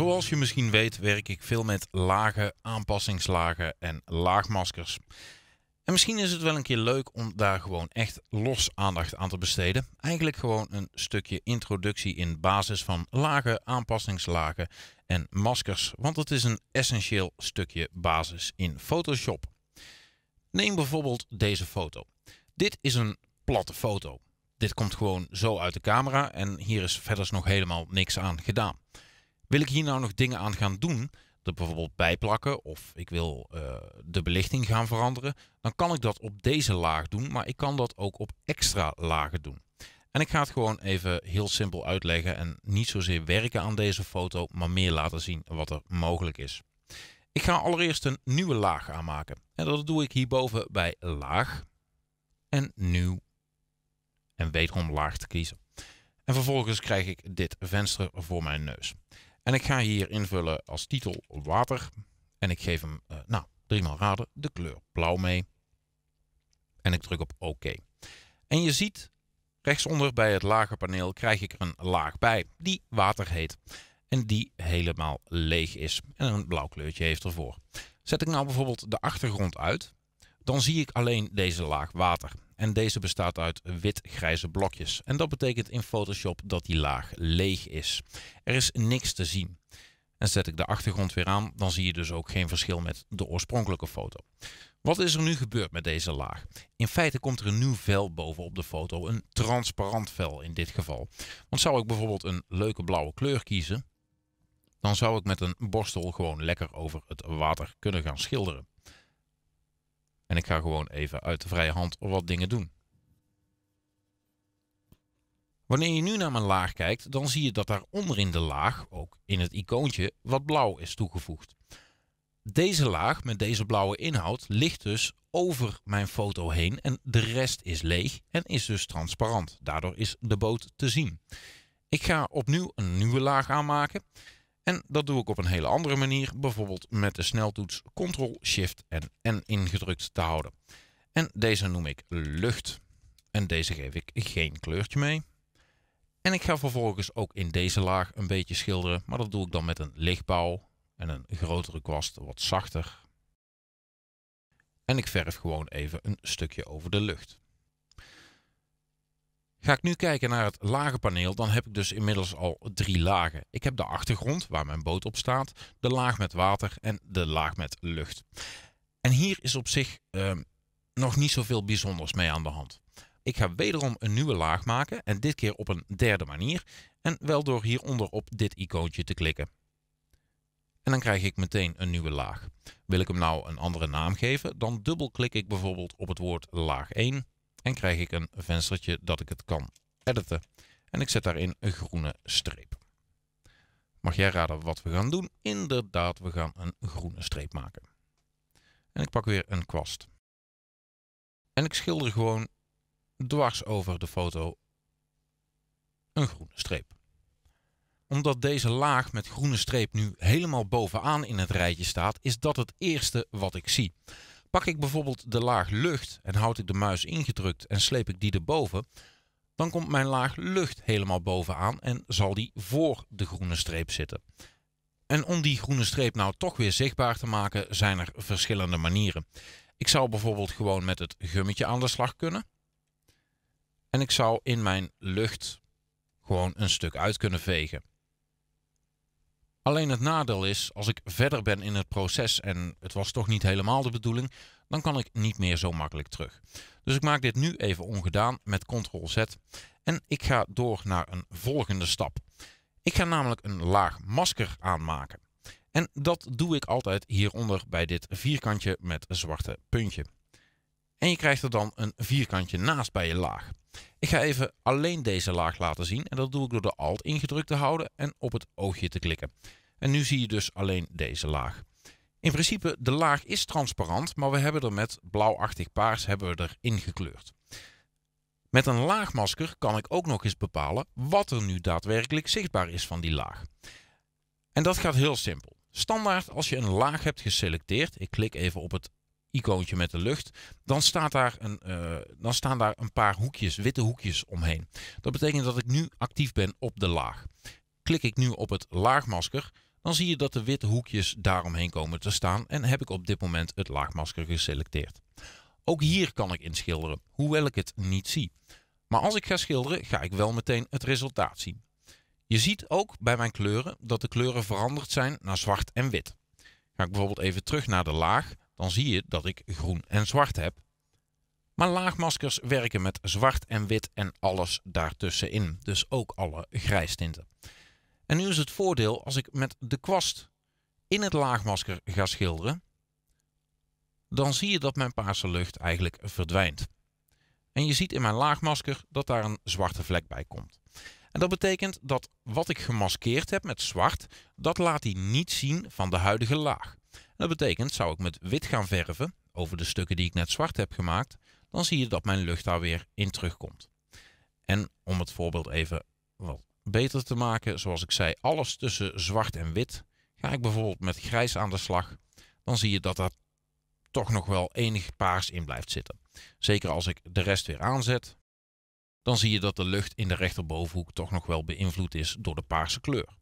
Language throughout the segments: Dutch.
Zoals je misschien weet werk ik veel met lagen, aanpassingslagen en laagmaskers. En misschien is het wel een keer leuk om daar gewoon echt los aandacht aan te besteden. Eigenlijk gewoon een stukje introductie in basis van lagen, aanpassingslagen en maskers. Want het is een essentieel stukje basis in Photoshop. Neem bijvoorbeeld deze foto. Dit is een platte foto. Dit komt gewoon zo uit de camera en hier is verder nog helemaal niks aan gedaan. Wil ik hier nou nog dingen aan gaan doen, er bijvoorbeeld bijplakken of ik wil eh, de belichting gaan veranderen, dan kan ik dat op deze laag doen, maar ik kan dat ook op extra lagen doen. En ik ga het gewoon even heel simpel uitleggen en niet zozeer werken aan deze foto, maar meer laten zien wat er mogelijk is. Ik ga allereerst een nieuwe laag aanmaken. En dat doe ik hierboven bij laag en nieuw en om laag te kiezen. En vervolgens krijg ik dit venster voor mijn neus. En ik ga hier invullen als titel water. En ik geef hem, uh, nou, driemaal raden, de kleur blauw mee. En ik druk op oké. En je ziet, rechtsonder bij het lage paneel krijg ik er een laag bij, die water heet. En die helemaal leeg is. En een blauw kleurtje heeft ervoor. Zet ik nou bijvoorbeeld de achtergrond uit, dan zie ik alleen deze laag water. En deze bestaat uit wit-grijze blokjes. En dat betekent in Photoshop dat die laag leeg is. Er is niks te zien. En zet ik de achtergrond weer aan, dan zie je dus ook geen verschil met de oorspronkelijke foto. Wat is er nu gebeurd met deze laag? In feite komt er een nieuw vel bovenop de foto, een transparant vel in dit geval. Want zou ik bijvoorbeeld een leuke blauwe kleur kiezen, dan zou ik met een borstel gewoon lekker over het water kunnen gaan schilderen. En ik ga gewoon even uit de vrije hand wat dingen doen. Wanneer je nu naar mijn laag kijkt, dan zie je dat daar onderin de laag, ook in het icoontje, wat blauw is toegevoegd. Deze laag met deze blauwe inhoud ligt dus over mijn foto heen en de rest is leeg en is dus transparant. Daardoor is de boot te zien. Ik ga opnieuw een nieuwe laag aanmaken. En dat doe ik op een hele andere manier, bijvoorbeeld met de sneltoets Ctrl, Shift en N ingedrukt te houden. En deze noem ik lucht. En deze geef ik geen kleurtje mee. En ik ga vervolgens ook in deze laag een beetje schilderen, maar dat doe ik dan met een lichtbouw en een grotere kwast, wat zachter. En ik verf gewoon even een stukje over de lucht. Ga ik nu kijken naar het lagenpaneel, dan heb ik dus inmiddels al drie lagen. Ik heb de achtergrond, waar mijn boot op staat, de laag met water en de laag met lucht. En hier is op zich ehm, nog niet zoveel bijzonders mee aan de hand. Ik ga wederom een nieuwe laag maken en dit keer op een derde manier. En wel door hieronder op dit icoontje te klikken. En dan krijg ik meteen een nieuwe laag. Wil ik hem nou een andere naam geven, dan dubbelklik ik bijvoorbeeld op het woord laag 1 en krijg ik een venstertje dat ik het kan editen. En ik zet daarin een groene streep. Mag jij raden wat we gaan doen? Inderdaad, we gaan een groene streep maken. En ik pak weer een kwast. En ik schilder gewoon dwars over de foto een groene streep. Omdat deze laag met groene streep nu helemaal bovenaan in het rijtje staat, is dat het eerste wat ik zie. Pak ik bijvoorbeeld de laag lucht en houd ik de muis ingedrukt en sleep ik die erboven, dan komt mijn laag lucht helemaal bovenaan en zal die voor de groene streep zitten. En om die groene streep nou toch weer zichtbaar te maken, zijn er verschillende manieren. Ik zou bijvoorbeeld gewoon met het gummetje aan de slag kunnen. En ik zou in mijn lucht gewoon een stuk uit kunnen vegen. Alleen het nadeel is, als ik verder ben in het proces en het was toch niet helemaal de bedoeling, dan kan ik niet meer zo makkelijk terug. Dus ik maak dit nu even ongedaan met Ctrl-Z en ik ga door naar een volgende stap. Ik ga namelijk een laag masker aanmaken. En dat doe ik altijd hieronder bij dit vierkantje met een zwarte puntje. En je krijgt er dan een vierkantje naast bij je laag. Ik ga even alleen deze laag laten zien en dat doe ik door de Alt ingedrukt te houden en op het oogje te klikken. En nu zie je dus alleen deze laag. In principe, de laag is transparant, maar we hebben er met blauwachtig paars hebben we er ingekleurd. Met een laagmasker kan ik ook nog eens bepalen wat er nu daadwerkelijk zichtbaar is van die laag. En dat gaat heel simpel. Standaard als je een laag hebt geselecteerd, ik klik even op het icoontje met de lucht, dan, staat daar een, eh, dan staan daar een paar hoekjes, witte hoekjes omheen. Dat betekent dat ik nu actief ben op de laag. Klik ik nu op het laagmasker, dan zie je dat de witte hoekjes daaromheen komen te staan en heb ik op dit moment het laagmasker geselecteerd. Ook hier kan ik inschilderen, hoewel ik het niet zie. Maar als ik ga schilderen, ga ik wel meteen het resultaat zien. Je ziet ook bij mijn kleuren dat de kleuren veranderd zijn naar zwart en wit. Ga ik bijvoorbeeld even terug naar de laag, dan zie je dat ik groen en zwart heb. Maar laagmaskers werken met zwart en wit en alles daartussenin, dus ook alle grijstinten. En nu is het voordeel als ik met de kwast in het laagmasker ga schilderen, dan zie je dat mijn paarse lucht eigenlijk verdwijnt. En je ziet in mijn laagmasker dat daar een zwarte vlek bij komt. En dat betekent dat wat ik gemaskeerd heb met zwart, dat laat hij niet zien van de huidige laag. Dat betekent, zou ik met wit gaan verven, over de stukken die ik net zwart heb gemaakt, dan zie je dat mijn lucht daar weer in terugkomt. En om het voorbeeld even wat beter te maken, zoals ik zei, alles tussen zwart en wit. Ga ik bijvoorbeeld met grijs aan de slag, dan zie je dat daar toch nog wel enig paars in blijft zitten. Zeker als ik de rest weer aanzet, dan zie je dat de lucht in de rechterbovenhoek toch nog wel beïnvloed is door de paarse kleur.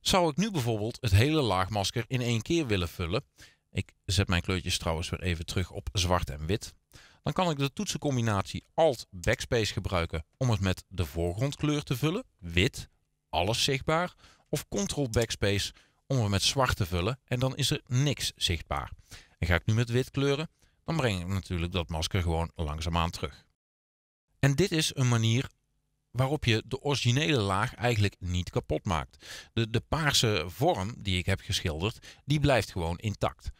Zou ik nu bijvoorbeeld het hele laagmasker in één keer willen vullen? Ik zet mijn kleurtjes trouwens weer even terug op zwart en wit. Dan kan ik de toetsencombinatie Alt-Backspace gebruiken om het met de voorgrondkleur te vullen, wit, alles zichtbaar. Of Ctrl-Backspace om het met zwart te vullen en dan is er niks zichtbaar. En ga ik nu met wit kleuren, dan breng ik natuurlijk dat masker gewoon langzaamaan terug. En dit is een manier waarop je de originele laag eigenlijk niet kapot maakt. De, de paarse vorm die ik heb geschilderd, die blijft gewoon intact.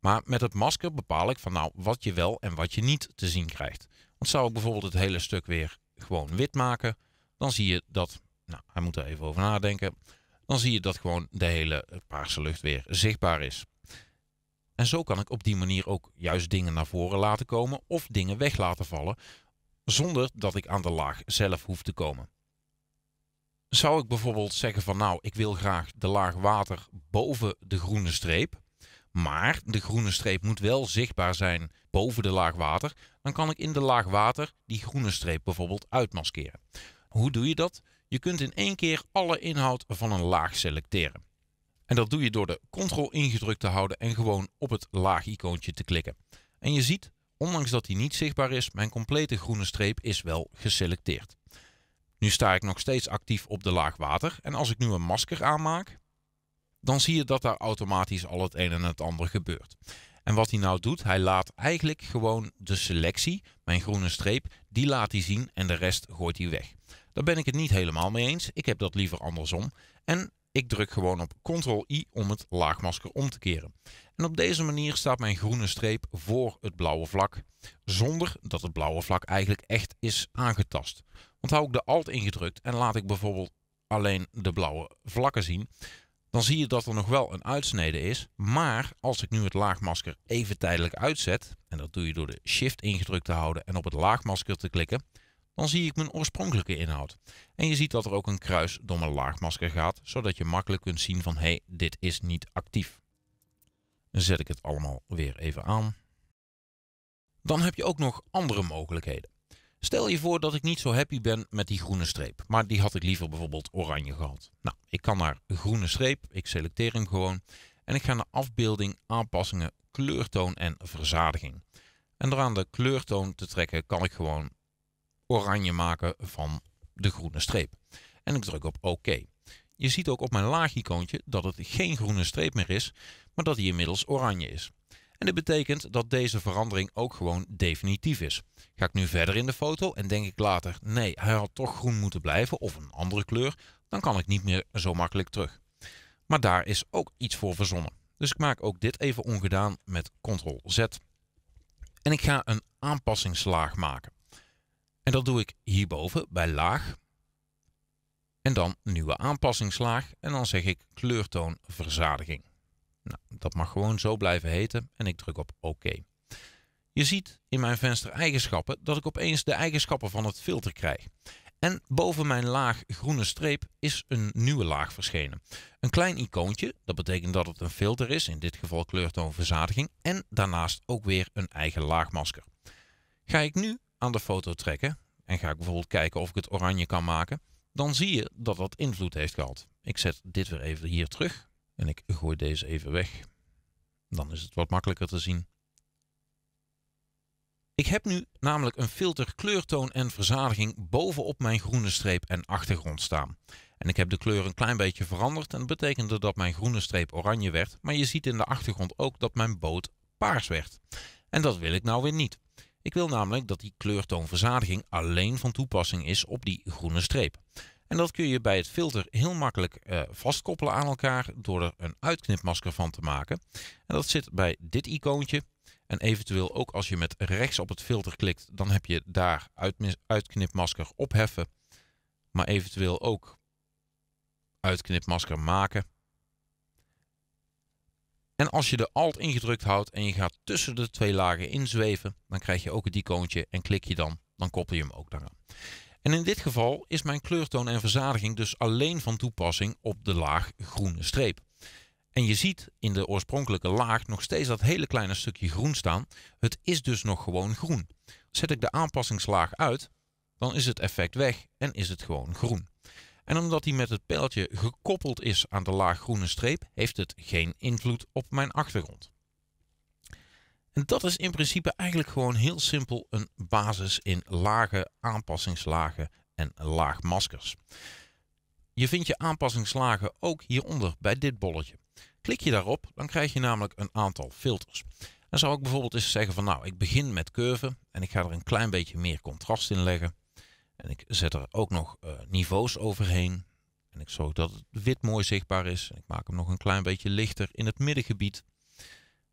Maar met het masker bepaal ik van nou wat je wel en wat je niet te zien krijgt. Want zou ik bijvoorbeeld het hele stuk weer gewoon wit maken, dan zie je dat, nou hij moet er even over nadenken, dan zie je dat gewoon de hele paarse lucht weer zichtbaar is. En zo kan ik op die manier ook juist dingen naar voren laten komen of dingen weg laten vallen, zonder dat ik aan de laag zelf hoef te komen. Zou ik bijvoorbeeld zeggen van nou, ik wil graag de laag water boven de groene streep, maar de groene streep moet wel zichtbaar zijn boven de laag water, dan kan ik in de laag water die groene streep bijvoorbeeld uitmaskeren. Hoe doe je dat? Je kunt in één keer alle inhoud van een laag selecteren. En dat doe je door de Ctrl ingedrukt te houden en gewoon op het laag icoontje te klikken. En je ziet Ondanks dat hij niet zichtbaar is, mijn complete groene streep is wel geselecteerd. Nu sta ik nog steeds actief op de laag water en als ik nu een masker aanmaak, dan zie je dat daar automatisch al het een en het ander gebeurt. En wat hij nou doet, hij laat eigenlijk gewoon de selectie, mijn groene streep, die laat hij zien en de rest gooit hij weg. Daar ben ik het niet helemaal mee eens. Ik heb dat liever andersom. En ik druk gewoon op Ctrl-I om het laagmasker om te keren. En op deze manier staat mijn groene streep voor het blauwe vlak, zonder dat het blauwe vlak eigenlijk echt is aangetast. Want hou ik de Alt ingedrukt en laat ik bijvoorbeeld alleen de blauwe vlakken zien, dan zie je dat er nog wel een uitsnede is. Maar als ik nu het laagmasker even tijdelijk uitzet, en dat doe je door de Shift ingedrukt te houden en op het laagmasker te klikken, dan zie ik mijn oorspronkelijke inhoud. En je ziet dat er ook een kruis door mijn laagmasker gaat, zodat je makkelijk kunt zien van hé, hey, dit is niet actief. Dan zet ik het allemaal weer even aan. Dan heb je ook nog andere mogelijkheden. Stel je voor dat ik niet zo happy ben met die groene streep, maar die had ik liever bijvoorbeeld oranje gehad. Nou, ik kan naar groene streep, ik selecteer hem gewoon en ik ga naar afbeelding, aanpassingen, kleurtoon en verzadiging. En door aan de kleurtoon te trekken kan ik gewoon oranje maken van de groene streep. En ik druk op OK. Je ziet ook op mijn laagicoontje dat het geen groene streep meer is, maar dat die inmiddels oranje is. En dit betekent dat deze verandering ook gewoon definitief is. Ga ik nu verder in de foto en denk ik later, nee, hij had toch groen moeten blijven of een andere kleur, dan kan ik niet meer zo makkelijk terug. Maar daar is ook iets voor verzonnen. Dus ik maak ook dit even ongedaan met Ctrl Z. En ik ga een aanpassingslaag maken. En dat doe ik hierboven bij laag. En dan nieuwe aanpassingslaag. En dan zeg ik kleurtoon verzadiging. Nou, dat mag gewoon zo blijven heten. En ik druk op OK. Je ziet in mijn venster eigenschappen dat ik opeens de eigenschappen van het filter krijg. En boven mijn laag groene streep is een nieuwe laag verschenen. Een klein icoontje, dat betekent dat het een filter is, in dit geval kleurtoonverzadiging, en daarnaast ook weer een eigen laagmasker. Ga ik nu aan de foto trekken en ga ik bijvoorbeeld kijken of ik het oranje kan maken, dan zie je dat dat invloed heeft gehad. Ik zet dit weer even hier terug en ik gooi deze even weg. Dan is het wat makkelijker te zien. Ik heb nu namelijk een filter kleurtoon en verzadiging bovenop mijn groene streep en achtergrond staan. En ik heb de kleur een klein beetje veranderd en dat betekende dat mijn groene streep oranje werd. Maar je ziet in de achtergrond ook dat mijn boot paars werd. En dat wil ik nou weer niet. Ik wil namelijk dat die kleurtoonverzadiging alleen van toepassing is op die groene streep. En dat kun je bij het filter heel makkelijk eh, vastkoppelen aan elkaar door er een uitknipmasker van te maken. En dat zit bij dit icoontje. En eventueel ook als je met rechts op het filter klikt, dan heb je daar uit, uitknipmasker opheffen. Maar eventueel ook uitknipmasker maken. En als je de Alt ingedrukt houdt en je gaat tussen de twee lagen inzweven, dan krijg je ook het icoontje en klik je dan, dan koppel je hem ook daaraan. En in dit geval is mijn kleurtoon en verzadiging dus alleen van toepassing op de laag groene streep. En je ziet in de oorspronkelijke laag nog steeds dat hele kleine stukje groen staan. Het is dus nog gewoon groen. Zet ik de aanpassingslaag uit, dan is het effect weg en is het gewoon groen. En omdat die met het pijltje gekoppeld is aan de laag groene streep, heeft het geen invloed op mijn achtergrond. En dat is in principe eigenlijk gewoon heel simpel een basis in lage aanpassingslagen en laagmaskers. Je vindt je aanpassingslagen ook hieronder bij dit bolletje. Klik je daarop, dan krijg je namelijk een aantal filters. Dan zou ik bijvoorbeeld eens zeggen van nou, ik begin met curve en ik ga er een klein beetje meer contrast in leggen. En ik zet er ook nog eh, niveaus overheen. En ik zorg dat het wit mooi zichtbaar is. ik maak hem nog een klein beetje lichter in het middengebied.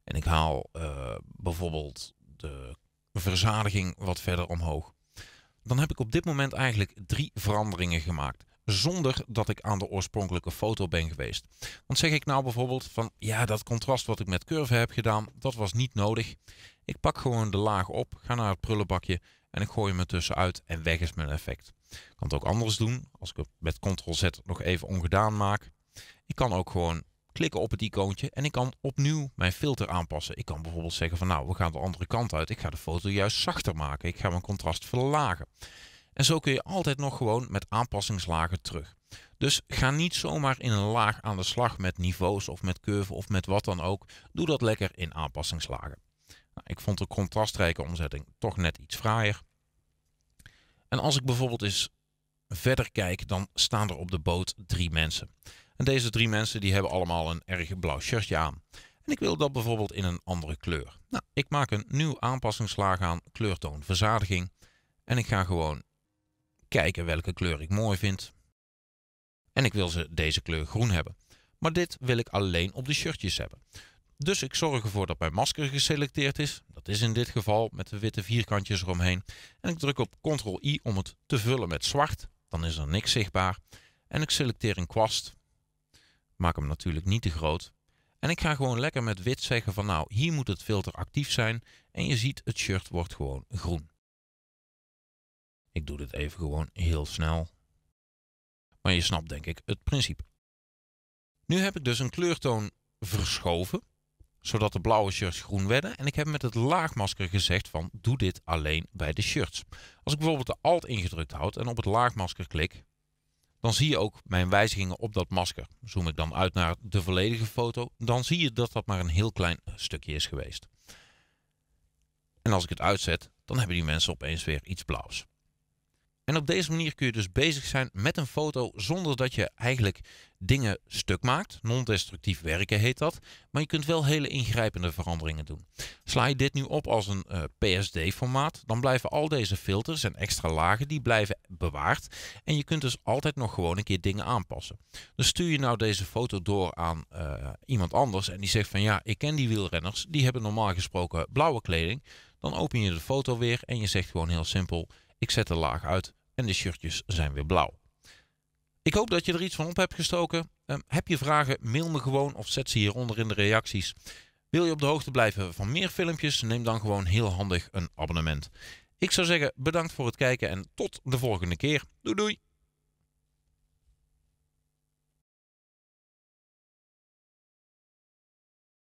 En ik haal eh, bijvoorbeeld de verzadiging wat verder omhoog. Dan heb ik op dit moment eigenlijk drie veranderingen gemaakt. Zonder dat ik aan de oorspronkelijke foto ben geweest. Want zeg ik nou bijvoorbeeld van ja, dat contrast wat ik met curve heb gedaan, dat was niet nodig. Ik pak gewoon de laag op, ga naar het prullenbakje en ik gooi hem er tussenuit en weg is mijn effect. Ik kan het ook anders doen, als ik het met Ctrl-Z nog even ongedaan maak. Ik kan ook gewoon klikken op het icoontje en ik kan opnieuw mijn filter aanpassen. Ik kan bijvoorbeeld zeggen van nou, we gaan de andere kant uit. Ik ga de foto juist zachter maken. Ik ga mijn contrast verlagen. En zo kun je altijd nog gewoon met aanpassingslagen terug. Dus ga niet zomaar in een laag aan de slag met niveaus of met curve of met wat dan ook. Doe dat lekker in aanpassingslagen. Nou, ik vond de contrastrijke omzetting toch net iets fraaier. En als ik bijvoorbeeld eens verder kijk, dan staan er op de boot drie mensen. En deze drie mensen die hebben allemaal een erg blauw shirtje aan. En ik wil dat bijvoorbeeld in een andere kleur. Nou, ik maak een nieuw aanpassingslaag aan kleurtoonverzadiging En ik ga gewoon kijken welke kleur ik mooi vind. En ik wil ze deze kleur groen hebben. Maar dit wil ik alleen op de shirtjes hebben. Dus ik zorg ervoor dat mijn masker geselecteerd is. Dat is in dit geval met de witte vierkantjes eromheen. En ik druk op Ctrl-I om het te vullen met zwart. Dan is er niks zichtbaar. En ik selecteer een kwast. Maak hem natuurlijk niet te groot. En ik ga gewoon lekker met wit zeggen van nou, hier moet het filter actief zijn. En je ziet, het shirt wordt gewoon groen. Ik doe dit even gewoon heel snel. Maar je snapt denk ik het principe. Nu heb ik dus een kleurtoon verschoven zodat de blauwe shirts groen werden. En ik heb met het laagmasker gezegd van doe dit alleen bij de shirts. Als ik bijvoorbeeld de alt ingedrukt houd en op het laagmasker klik, dan zie je ook mijn wijzigingen op dat masker. Zoom ik dan uit naar de volledige foto, dan zie je dat dat maar een heel klein stukje is geweest. En als ik het uitzet, dan hebben die mensen opeens weer iets blauws. En op deze manier kun je dus bezig zijn met een foto zonder dat je eigenlijk dingen stuk maakt. Non-destructief werken heet dat. Maar je kunt wel hele ingrijpende veranderingen doen. Sla je dit nu op als een eh, PSD-formaat, dan blijven al deze filters en extra lagen die blijven bewaard. En je kunt dus altijd nog gewoon een keer dingen aanpassen. Dus stuur je nou deze foto door aan eh, iemand anders en die zegt van ja, ik ken die wielrenners, die hebben normaal gesproken blauwe kleding. Dan open je de foto weer en je zegt gewoon heel simpel ik zet de laag uit en de shirtjes zijn weer blauw. Ik hoop dat je er iets van op hebt gestoken. Ehm, heb je vragen, mail me gewoon of zet ze hieronder in de reacties. Wil je op de hoogte blijven van meer filmpjes, neem dan gewoon heel handig een abonnement. Ik zou zeggen bedankt voor het kijken en tot de volgende keer. Doei doei!